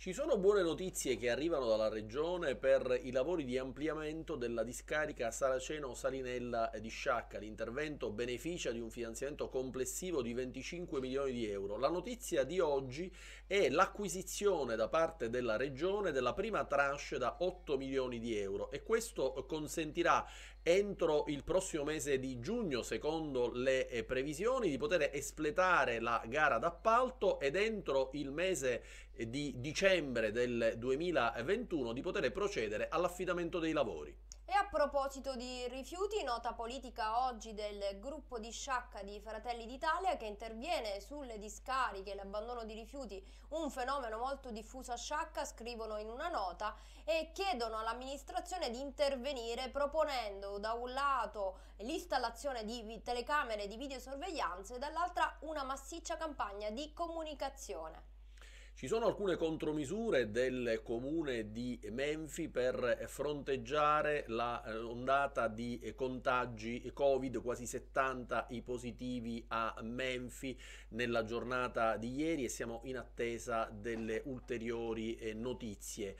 Ci sono buone notizie che arrivano dalla regione per i lavori di ampliamento della discarica Saraceno-Salinella di Sciacca. L'intervento beneficia di un finanziamento complessivo di 25 milioni di euro. La notizia di oggi è l'acquisizione da parte della regione della prima tranche da 8 milioni di euro e questo consentirà entro il prossimo mese di giugno, secondo le eh, previsioni, di poter espletare la gara d'appalto ed entro il mese eh, di dicembre dicembre del 2021 di poter procedere all'affidamento dei lavori. E a proposito di rifiuti, nota politica oggi del gruppo di sciacca di Fratelli d'Italia che interviene sulle discariche e l'abbandono di rifiuti, un fenomeno molto diffuso a sciacca, scrivono in una nota e chiedono all'amministrazione di intervenire proponendo da un lato l'installazione di telecamere di videosorveglianza e dall'altra una massiccia campagna di comunicazione. Ci sono alcune contromisure del comune di Menfi per fronteggiare la eh, ondata di eh, contagi Covid, quasi 70 i positivi a Menfi nella giornata di ieri e siamo in attesa delle ulteriori eh, notizie.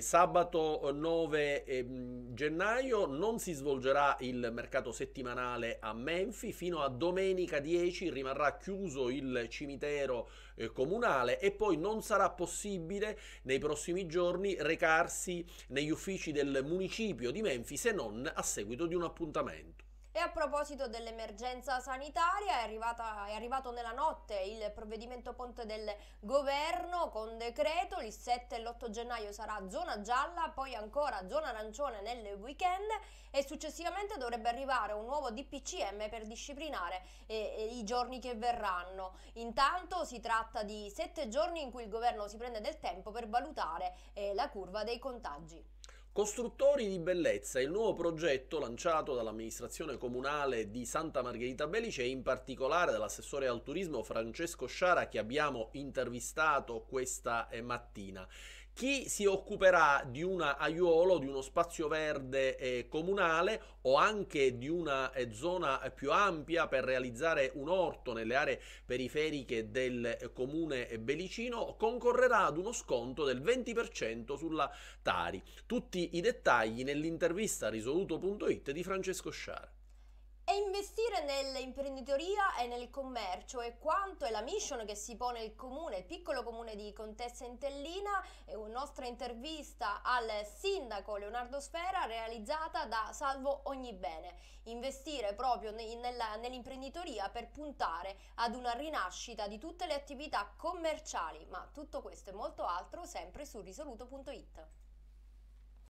sabato 9 ehm, gennaio non si svolgerà il mercato settimanale a Menfi, fino a domenica 10 rimarrà chiuso il cimitero comunale e poi non non sarà possibile nei prossimi giorni recarsi negli uffici del municipio di Menfi se non a seguito di un appuntamento. E a proposito dell'emergenza sanitaria, è, arrivata, è, arrivato nella notte il provvedimento ponte del governo con decreto, il 7 e l'8 gennaio sarà zona gialla, poi ancora zona arancione nel weekend e successivamente dovrebbe arrivare un nuovo DPCM per disciplinare eh, eh, i giorni che verranno. Intanto si tratta di sette giorni in cui il governo si prende del tempo per valutare eh, la curva dei contagi. Costruttori di Bellezza il nuovo progetto lanciato dall'amministrazione comunale di Santa Margherita Belice e in particolare dall'assessore al turismo Francesco Sciara che abbiamo intervistato questa eh, mattina chi si occuperà di una aiuolo, di uno spazio verde eh, comunale o anche di una eh, zona eh, più ampia per realizzare un orto nelle aree periferiche del eh, comune eh, Belicino concorrerà ad uno sconto del 20% sulla Tari. Tutti i dettagli nell'intervista risoluto.it di Francesco Sciara investire nell'imprenditoria e nel commercio e quanto è la mission che si pone il comune, il piccolo comune di Contessa Intellina, è una nostra intervista al sindaco Leonardo Sfera realizzata da Salvo Ogni Bene. Investire proprio nell'imprenditoria per puntare ad una rinascita di tutte le attività commerciali, ma tutto questo e molto altro sempre su risoluto.it.